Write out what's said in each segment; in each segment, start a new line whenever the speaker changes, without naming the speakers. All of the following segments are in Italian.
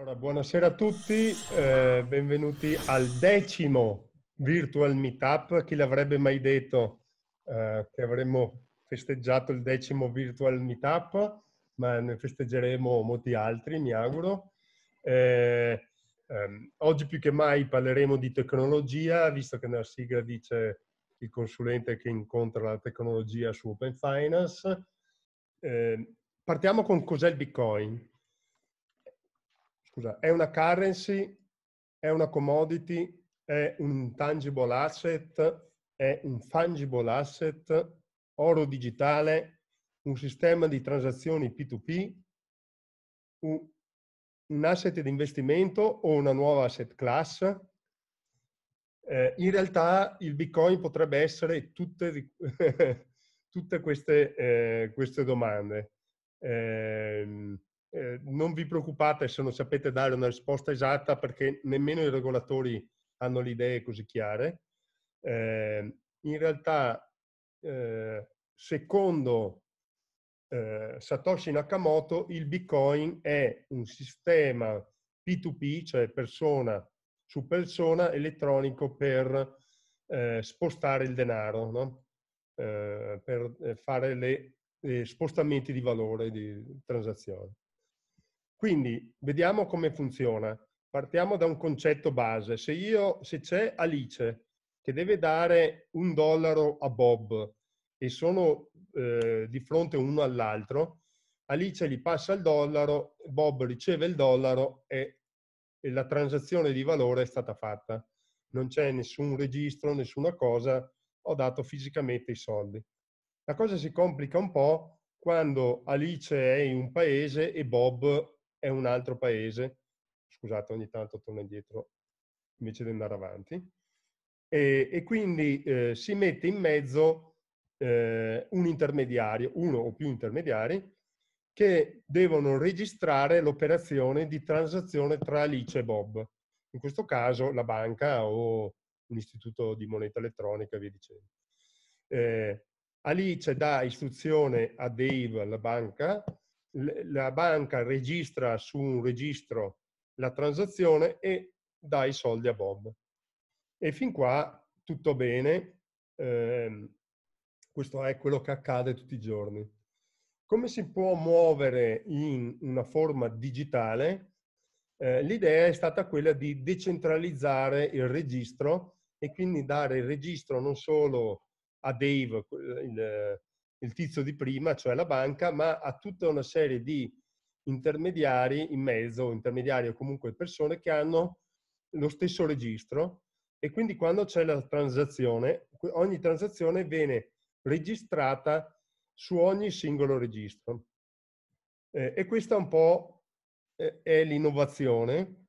Allora, buonasera a tutti, eh, benvenuti al decimo Virtual Meetup. Chi l'avrebbe mai detto eh, che avremmo festeggiato il decimo Virtual Meetup, ma ne festeggeremo molti altri, mi auguro. Eh, ehm, oggi più che mai parleremo di tecnologia, visto che nella sigla dice il consulente che incontra la tecnologia su Open Finance. Ehm, partiamo con cos'è il Bitcoin scusa, è una currency, è una commodity, è un tangible asset, è un fungible asset, oro digitale, un sistema di transazioni P2P, un asset di investimento o una nuova asset class. Eh, in realtà il Bitcoin potrebbe essere tutte, tutte queste, eh, queste domande. Eh, Ehm, non vi preoccupate se non sapete dare una risposta esatta perché nemmeno i regolatori hanno le idee così chiare. Eh, in realtà, eh, secondo ehm, Satoshi Nakamoto, il Bitcoin è un sistema P2P, cioè persona su persona, elettronico per ehm, spostare il denaro, no? per eh, fare le, le spostamenti di valore di transazione. Quindi vediamo come funziona. Partiamo da un concetto base. Se, io, se c'è Alice che deve dare un dollaro a Bob e sono eh, di fronte uno all'altro, Alice gli passa il dollaro, Bob riceve il dollaro e, e la transazione di valore è stata fatta. Non c'è nessun registro, nessuna cosa, ho dato fisicamente i soldi. La cosa si complica un po' quando Alice è in un paese e Bob è un altro paese, scusate ogni tanto torno indietro invece di andare avanti, e, e quindi eh, si mette in mezzo eh, un intermediario, uno o più intermediari, che devono registrare l'operazione di transazione tra Alice e Bob, in questo caso la banca o un istituto di moneta elettronica via dicendo. Eh, Alice dà istruzione a Dave, la banca, la banca registra su un registro la transazione e dà i soldi a Bob. E fin qua tutto bene, eh, questo è quello che accade tutti i giorni. Come si può muovere in una forma digitale? Eh, l'idea è stata quella di decentralizzare il registro e quindi dare il registro non solo a Dave, il, il tizio di prima, cioè la banca, ma a tutta una serie di intermediari in mezzo, intermediari o comunque persone che hanno lo stesso registro e quindi quando c'è la transazione, ogni transazione viene registrata su ogni singolo registro. Eh, e questa un po' eh, è l'innovazione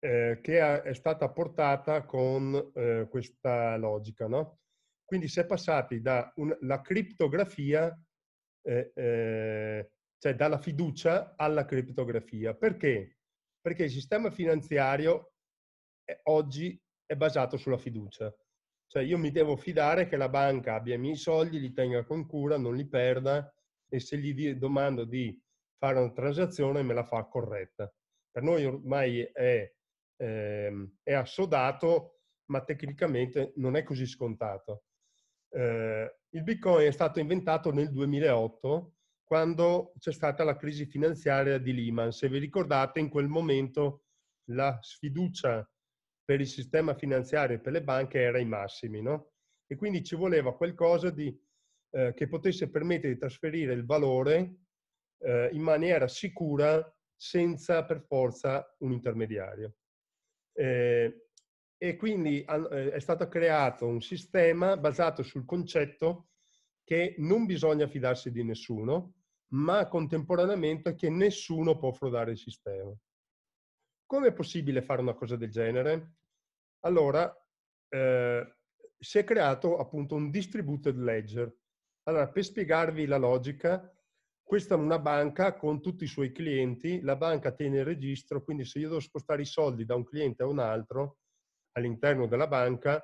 eh, che è stata portata con eh, questa logica, no? Quindi si è passati dalla criptografia, eh, eh, cioè dalla fiducia alla criptografia. Perché? Perché il sistema finanziario è, eh, oggi è basato sulla fiducia. Cioè io mi devo fidare che la banca abbia i miei soldi, li tenga con cura, non li perda e se gli domando di fare una transazione me la fa corretta. Per noi ormai è, ehm, è assodato, ma tecnicamente non è così scontato. Eh, il Bitcoin è stato inventato nel 2008 quando c'è stata la crisi finanziaria di Lehman. Se vi ricordate, in quel momento la sfiducia per il sistema finanziario e per le banche era ai massimi, no? E quindi ci voleva qualcosa di, eh, che potesse permettere di trasferire il valore eh, in maniera sicura senza per forza un intermediario. Eh, e quindi eh, è stato creato un sistema basato sul concetto che non bisogna fidarsi di nessuno, ma contemporaneamente che nessuno può frodare il sistema. Come è possibile fare una cosa del genere? Allora, eh, si è creato appunto un distributed ledger. Allora, per spiegarvi la logica, questa è una banca con tutti i suoi clienti, la banca tiene il registro, quindi se io devo spostare i soldi da un cliente a un altro, all'interno della banca,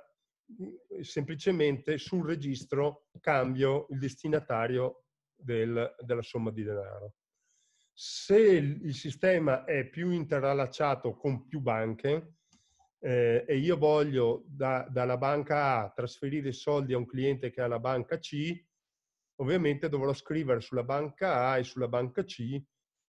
mm, semplicemente sul registro cambio il destinatario del, della somma di denaro. Se il sistema è più interallacciato con più banche eh, e io voglio da, dalla banca A trasferire i soldi a un cliente che ha la banca C, ovviamente dovrò scrivere sulla banca A e sulla banca C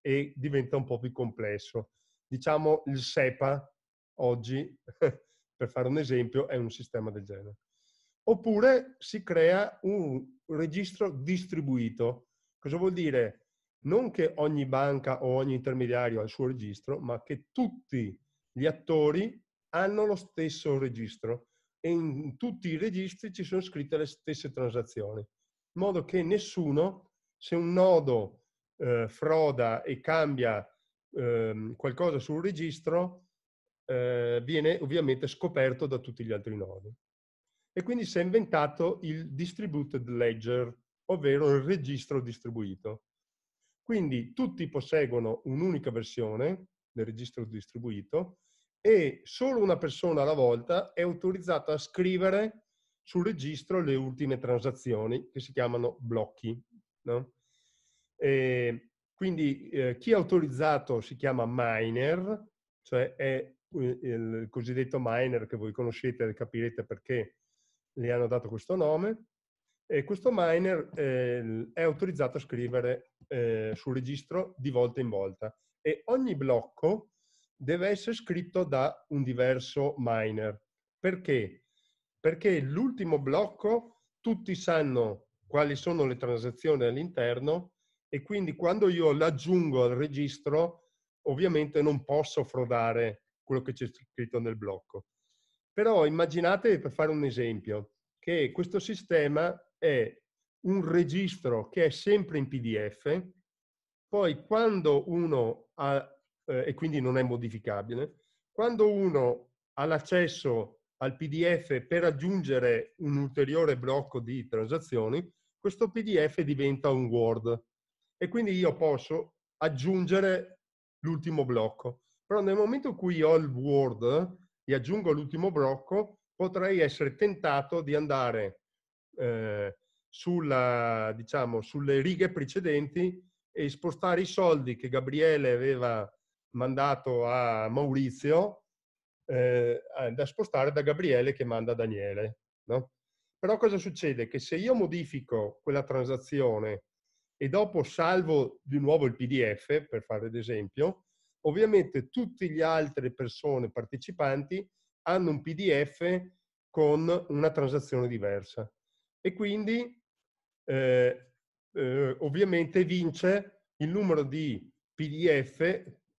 e diventa un po' più complesso. Diciamo il SEPA oggi per fare un esempio, è un sistema del genere. Oppure si crea un registro distribuito. Cosa vuol dire? Non che ogni banca o ogni intermediario ha il suo registro, ma che tutti gli attori hanno lo stesso registro e in tutti i registri ci sono scritte le stesse transazioni, in modo che nessuno, se un nodo eh, froda e cambia eh, qualcosa sul registro, eh, viene ovviamente scoperto da tutti gli altri nodi. E quindi si è inventato il distributed ledger, ovvero il registro distribuito. Quindi tutti posseggono un'unica versione del registro distribuito e solo una persona alla volta è autorizzata a scrivere sul registro le ultime transazioni che si chiamano blocchi. No? quindi eh, chi è autorizzato si chiama miner, cioè è il cosiddetto miner che voi conoscete e capirete perché le hanno dato questo nome. E questo miner eh, è autorizzato a scrivere eh, sul registro di volta in volta e ogni blocco deve essere scritto da un diverso miner. Perché? Perché l'ultimo blocco tutti sanno quali sono le transazioni all'interno e quindi quando io l'aggiungo al registro ovviamente non posso frodare quello che c'è scritto nel blocco. Però immaginate, per fare un esempio, che questo sistema è un registro che è sempre in PDF, poi quando uno ha, eh, e quindi non è modificabile, quando uno ha l'accesso al PDF per aggiungere un ulteriore blocco di transazioni, questo PDF diventa un Word e quindi io posso aggiungere l'ultimo blocco. Però nel momento in cui ho il Word e aggiungo l'ultimo blocco, potrei essere tentato di andare eh, sulla, diciamo, sulle righe precedenti e spostare i soldi che Gabriele aveva mandato a Maurizio eh, eh da spostare da Gabriele che manda a Daniele. No? Però cosa succede? Che se io modifico quella transazione e dopo salvo di nuovo il PDF, per fare l'esempio, Ovviamente tutte le altre persone partecipanti hanno un PDF con una transazione diversa e quindi eh, eh, ovviamente vince il numero di PDF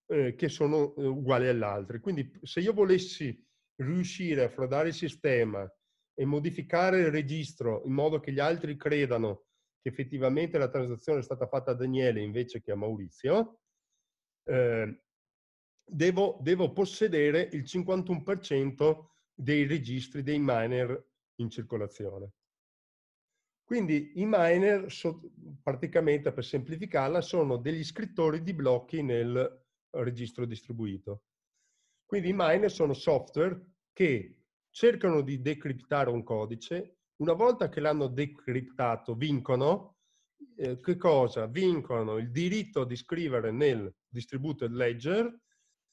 eh, che sono eh, uguali all'altro. Quindi se io volessi riuscire a frodare il sistema e modificare il registro in modo che gli altri credano che effettivamente la transazione è stata fatta a Daniele invece che a Maurizio, eh, devo, devo possedere il 51% dei registri dei miner in circolazione. Quindi i miner, praticamente per semplificarla, sono degli scrittori di blocchi nel registro distribuito. Quindi i miner sono software che cercano di decriptare un codice, una volta che l'hanno decriptato vincono, eh, che cosa? Vincono il diritto di scrivere nel distributed ledger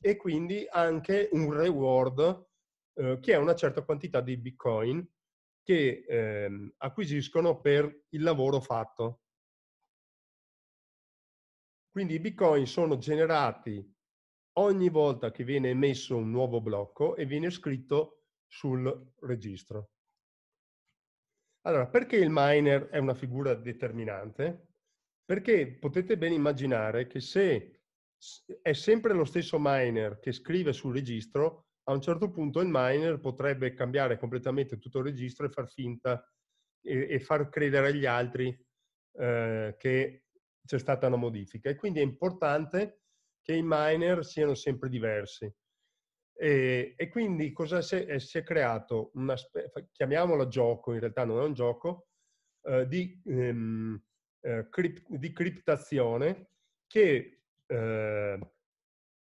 e quindi anche un reward eh, che è una certa quantità di bitcoin che ehm, acquisiscono per il lavoro fatto. Quindi i bitcoin sono generati ogni volta che viene emesso un nuovo blocco e viene scritto sul registro. Allora, perché il miner è una figura determinante? Perché potete ben immaginare che se è sempre lo stesso miner che scrive sul registro, a un certo punto il miner potrebbe cambiare completamente tutto il registro e far finta e, e far credere agli altri eh, che c'è stata una modifica. E quindi è importante che i miner siano sempre diversi. E, e quindi cosa si è, eh, si è creato? Una, chiamiamola gioco, in realtà non è un gioco, eh, di, ehm, eh, cript, di criptazione che Ehm,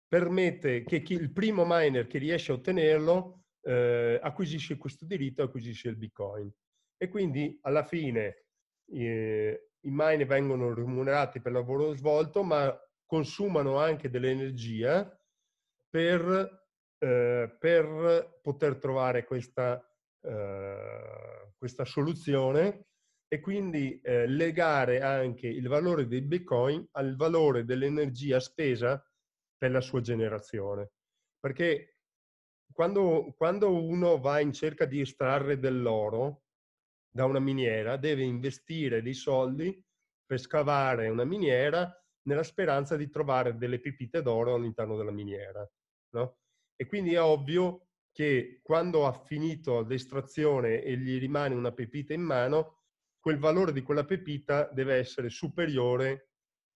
permette che chi, il primo miner che riesce a ottenerlo eh, acquisisce questo diritto, acquisisce il bitcoin. E quindi alla fine eh, i miner vengono remunerati per il lavoro svolto, ma consumano anche dell'energia per, ehm, per poter trovare questa, ehm, questa soluzione e quindi eh, legare anche il valore dei bitcoin al valore dell'energia spesa per la sua generazione. Perché quando, quando uno va in cerca di estrarre dell'oro da una miniera, deve investire dei soldi per scavare una miniera nella speranza di trovare delle pipite d'oro all'interno della miniera. No? E quindi è ovvio che quando ha finito l'estrazione e gli rimane una pepita in mano, quel valore di quella pepita deve essere superiore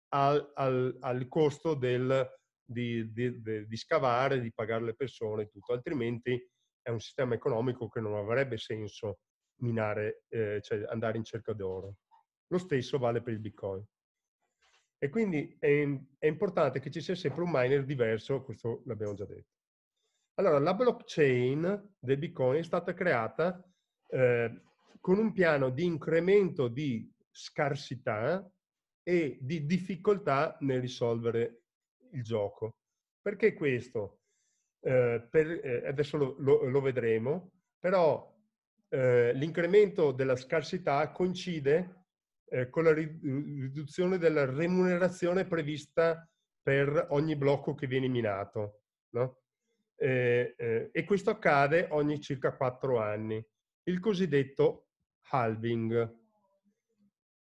al, al, al costo del, di, di, di, scavare, di pagare le persone e tutto, altrimenti è un sistema economico che non avrebbe senso minare, eh, cioè andare in cerca d'oro. Lo stesso vale per il Bitcoin. E quindi è, è importante che ci sia sempre un miner diverso, questo l'abbiamo già detto. Allora, la blockchain del Bitcoin è stata creata eh, con un piano di incremento di scarsità e di difficoltà nel risolvere il gioco. Perché questo? Eh, per, eh, adesso lo, lo, lo, vedremo, però eh, l'incremento della scarsità coincide eh, con la riduzione della remunerazione prevista per ogni blocco che viene minato. No? Eh, eh, e questo accade ogni circa quattro anni, il cosiddetto halving.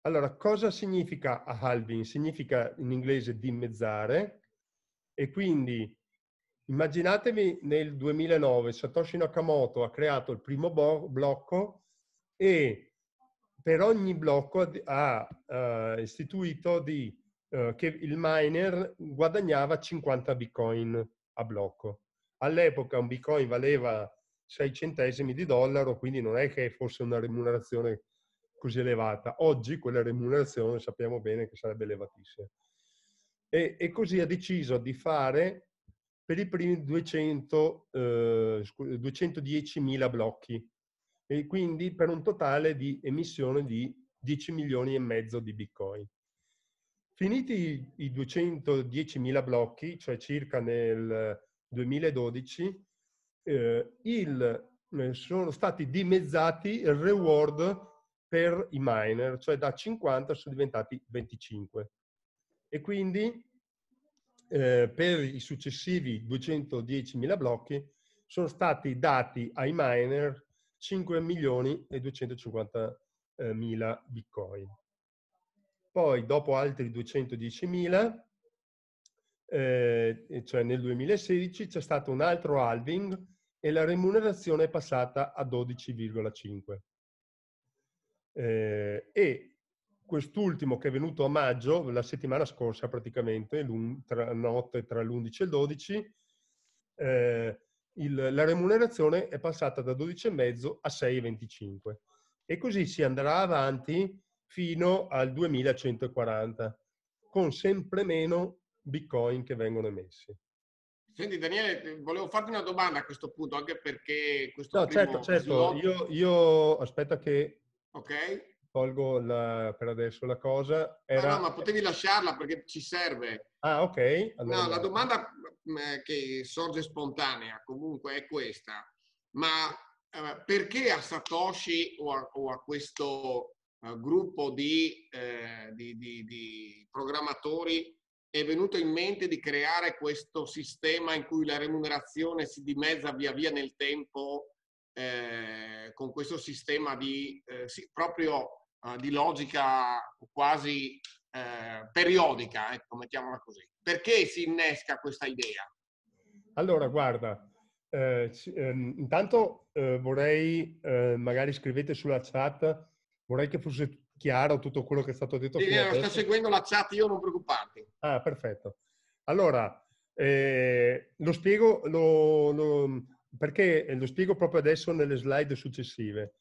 Allora, cosa significa halving? Significa in inglese dimezzare e quindi immaginatevi nel 2009 Satoshi Nakamoto ha creato il primo blocco e per ogni blocco ha uh, istituito di, uh, che il miner guadagnava 50 bitcoin a blocco. All'epoca un bitcoin valeva 6 centesimi di dollaro, quindi non è che fosse una remunerazione così elevata. Oggi quella remunerazione sappiamo bene che sarebbe elevatissima. E, e così ha deciso di fare per i primi 200, eh, 210.000 blocchi e quindi per un totale di emissione di 10 milioni e mezzo di bitcoin. Finiti i 210.000 blocchi, cioè circa nel 2012, eh, il, eh, sono stati dimezzati il reward per i miner, cioè da 50 sono diventati 25. E quindi eh, per i successivi 210.000 blocchi sono stati dati ai miner 5 milioni e 250.000 bitcoin. Poi dopo altri 210.000, eh, cioè nel 2016, c'è stato un altro halving e la remunerazione è passata a 12,5. Eh, e quest'ultimo che è venuto a maggio, la settimana scorsa praticamente, tra, notte tra l'11 e il 12, eh, il, la remunerazione è passata da 12,5 a 6,25. E così si andrà avanti fino al 2140, con sempre meno bitcoin che vengono emessi. Senti Daniele, volevo farti una domanda a questo punto, anche perché questo... No, certo, certo. Io, io, aspetta che... Ok. Tolgo la, per adesso la cosa. Era... No, no, ma potevi lasciarla perché ci serve. Ah, ok. Allora... No, la domanda mm, eh, che sorge spontanea comunque è questa. Ma eh, perché a Satoshi o a, o a questo eh, gruppo di, eh, di, di, di programmatori è venuto in mente di creare questo sistema in cui la remunerazione si dimezza via via nel tempo eh, con questo sistema di, eh, sì, proprio eh, di logica quasi eh, periodica, ecco, mettiamola così. Perché si innesca questa idea? Allora, guarda, eh, ehm, intanto eh, vorrei, magari scrivete sulla chat, vorrei che fosse chiaro tutto quello che è stato detto. Sì, eh, sto seguendo la chat, io non preoccuparti. Ah, perfetto. Allora, eh, lo spiego, lo, lo, perché lo spiego proprio adesso nelle slide successive.